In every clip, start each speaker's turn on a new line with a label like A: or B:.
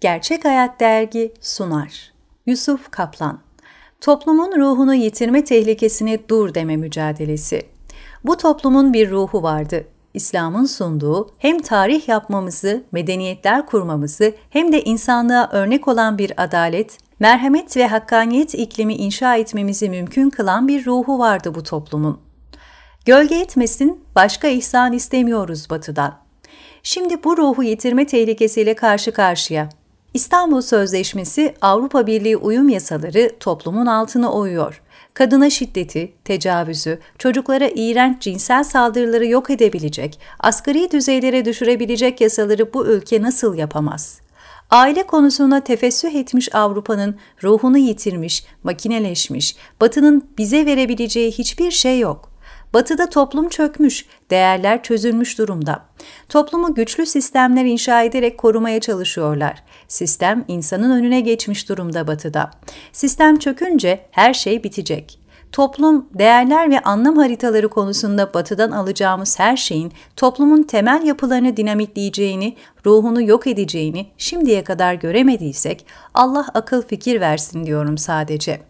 A: Gerçek Hayat Dergi sunar. Yusuf Kaplan Toplumun ruhunu yitirme tehlikesine dur deme mücadelesi. Bu toplumun bir ruhu vardı. İslam'ın sunduğu hem tarih yapmamızı, medeniyetler kurmamızı hem de insanlığa örnek olan bir adalet, merhamet ve hakkaniyet iklimi inşa etmemizi mümkün kılan bir ruhu vardı bu toplumun. Gölge etmesin, başka ihsan istemiyoruz batıdan. Şimdi bu ruhu yitirme tehlikesiyle karşı karşıya. İstanbul Sözleşmesi Avrupa Birliği uyum yasaları toplumun altını oyuyor. Kadına şiddeti, tecavüzü, çocuklara iğrenç cinsel saldırıları yok edebilecek, asgari düzeylere düşürebilecek yasaları bu ülke nasıl yapamaz? Aile konusuna tefessüh etmiş Avrupa'nın ruhunu yitirmiş, makineleşmiş, Batı'nın bize verebileceği hiçbir şey yok. Batı'da toplum çökmüş, değerler çözülmüş durumda. Toplumu güçlü sistemler inşa ederek korumaya çalışıyorlar. Sistem insanın önüne geçmiş durumda Batı'da. Sistem çökünce her şey bitecek toplum, değerler ve anlam haritaları konusunda batıdan alacağımız her şeyin toplumun temel yapılarını dinamitleyeceğini, ruhunu yok edeceğini şimdiye kadar göremediysek Allah akıl fikir versin diyorum sadece.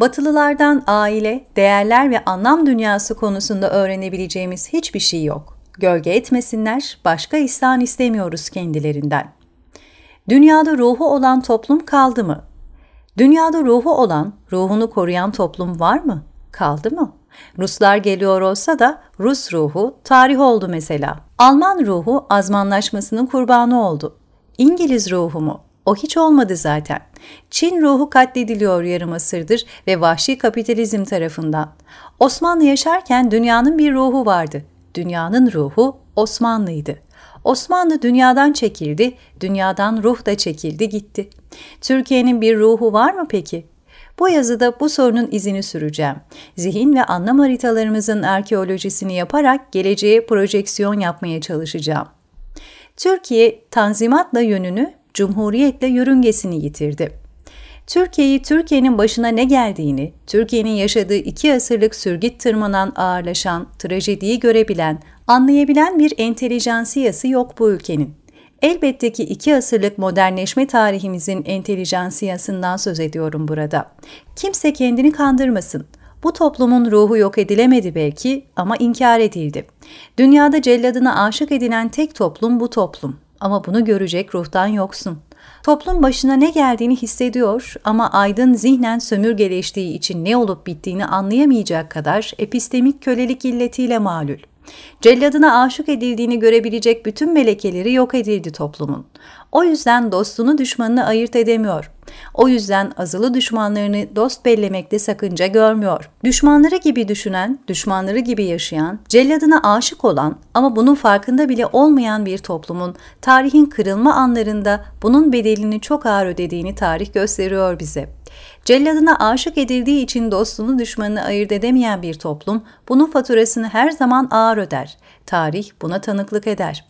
A: Batılılardan aile, değerler ve anlam dünyası konusunda öğrenebileceğimiz hiçbir şey yok. Gölge etmesinler, başka ihsan istemiyoruz kendilerinden. Dünyada ruhu olan toplum kaldı mı? Dünyada ruhu olan, ruhunu koruyan toplum var mı? Kaldı mı? Ruslar geliyor olsa da Rus ruhu tarih oldu mesela. Alman ruhu azmanlaşmasının kurbanı oldu. İngiliz ruhu mu? O hiç olmadı zaten. Çin ruhu katlediliyor yarım asırdır ve vahşi kapitalizm tarafından. Osmanlı yaşarken dünyanın bir ruhu vardı. Dünyanın ruhu Osmanlıydı. Osmanlı dünyadan çekildi, dünyadan ruh da çekildi gitti. Türkiye'nin bir ruhu var mı peki? Bu yazıda bu sorunun izini süreceğim. Zihin ve anlam haritalarımızın arkeolojisini yaparak geleceğe projeksiyon yapmaya çalışacağım. Türkiye tanzimatla yönünü Cumhuriyetle yörüngesini yitirdi. Türkiye'yi Türkiye'nin başına ne geldiğini, Türkiye'nin yaşadığı iki asırlık sürgüt tırmanan, ağırlaşan, trajediyi görebilen, anlayabilen bir entelijansiyası yok bu ülkenin. Elbette ki iki asırlık modernleşme tarihimizin entelijansiyasından söz ediyorum burada. Kimse kendini kandırmasın. Bu toplumun ruhu yok edilemedi belki ama inkar edildi. Dünyada celladına aşık edilen tek toplum bu toplum ama bunu görecek ruhtan yoksun. Toplum başına ne geldiğini hissediyor ama aydın zihnen sömürgeleştiği için ne olup bittiğini anlayamayacak kadar epistemik kölelik illetiyle malül. Celladına aşık edildiğini görebilecek bütün melekeleri yok edildi toplumun. O yüzden dostunu düşmanını ayırt edemiyor. O yüzden azılı düşmanlarını dost bellemekte sakınca görmüyor. Düşmanları gibi düşünen, düşmanları gibi yaşayan, celladına aşık olan ama bunun farkında bile olmayan bir toplumun tarihin kırılma anlarında bunun bedelini çok ağır ödediğini tarih gösteriyor bize. Celladına aşık edildiği için dostunu düşmanını ayırt edemeyen bir toplum bunun faturasını her zaman ağır öder. Tarih buna tanıklık eder.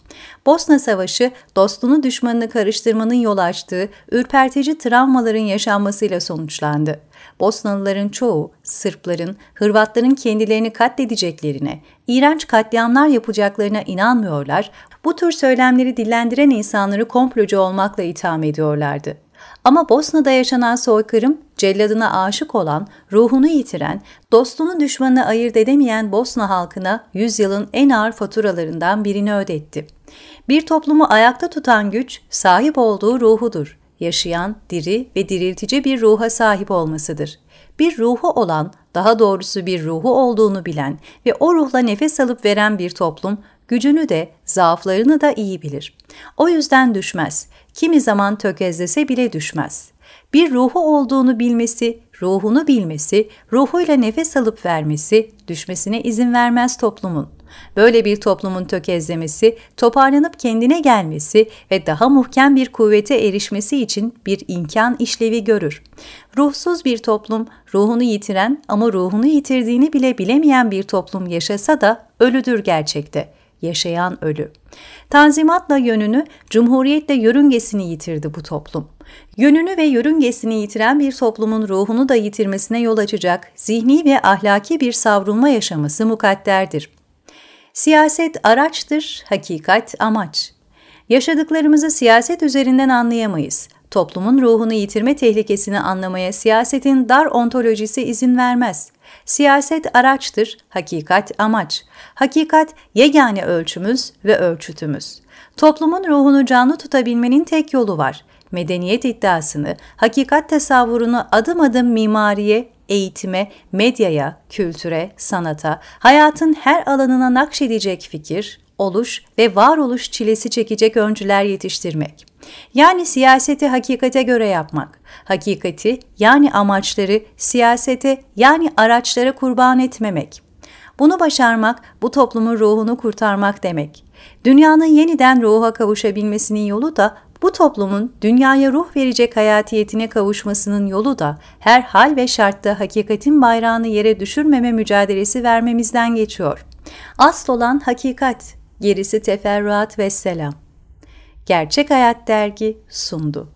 A: Bosna Savaşı dostunu düşmanını karıştırmanın yol açtığı ürpertici travma travmaların yaşanmasıyla sonuçlandı. Bosnalıların çoğu Sırpların, Hırvatların kendilerini katledeceklerine, iğrenç katliamlar yapacaklarına inanmıyorlar, bu tür söylemleri dillendiren insanları komplocu olmakla itham ediyorlardı. Ama Bosna'da yaşanan soykırım, celladına aşık olan, ruhunu yitiren, dostunu düşmanını ayırt edemeyen Bosna halkına yüzyılın en ağır faturalarından birini ödetti. Bir toplumu ayakta tutan güç, sahip olduğu ruhudur yaşayan, diri ve diriltici bir ruha sahip olmasıdır. Bir ruhu olan, daha doğrusu bir ruhu olduğunu bilen ve o ruhla nefes alıp veren bir toplum, gücünü de, zaaflarını da iyi bilir. O yüzden düşmez, kimi zaman tökezlese bile düşmez. Bir ruhu olduğunu bilmesi, ruhunu bilmesi, ruhuyla nefes alıp vermesi, düşmesine izin vermez toplumun. Böyle bir toplumun tökezlemesi, toparlanıp kendine gelmesi ve daha muhkem bir kuvvete erişmesi için bir imkan işlevi görür. Ruhsuz bir toplum, ruhunu yitiren ama ruhunu yitirdiğini bile bilemeyen bir toplum yaşasa da ölüdür gerçekte.'' yaşayan ölü. Tanzimatla yönünü, cumhuriyetle yörüngesini yitirdi bu toplum. Yönünü ve yörüngesini yitiren bir toplumun ruhunu da yitirmesine yol açacak zihni ve ahlaki bir savrulma yaşaması mukadderdir. Siyaset araçtır, hakikat amaç. Yaşadıklarımızı siyaset üzerinden anlayamayız. Toplumun ruhunu yitirme tehlikesini anlamaya siyasetin dar ontolojisi izin vermez. Siyaset araçtır, hakikat amaç. Hakikat yegane ölçümüz ve ölçütümüz. Toplumun ruhunu canlı tutabilmenin tek yolu var. Medeniyet iddiasını, hakikat tasavvurunu adım adım mimariye, eğitime, medyaya, kültüre, sanata, hayatın her alanına nakşedecek fikir, oluş ve varoluş çilesi çekecek öncüler yetiştirmek. Yani siyaseti hakikate göre yapmak. Hakikati yani amaçları siyasete yani araçlara kurban etmemek. Bunu başarmak bu toplumun ruhunu kurtarmak demek. Dünyanın yeniden ruha kavuşabilmesinin yolu da bu toplumun dünyaya ruh verecek hayatiyetine kavuşmasının yolu da her hal ve şartta hakikatin bayrağını yere düşürmeme mücadelesi vermemizden geçiyor. Asıl olan hakikat, Gerisi teferruat ve selam. Gerçek Hayat Dergi sundu.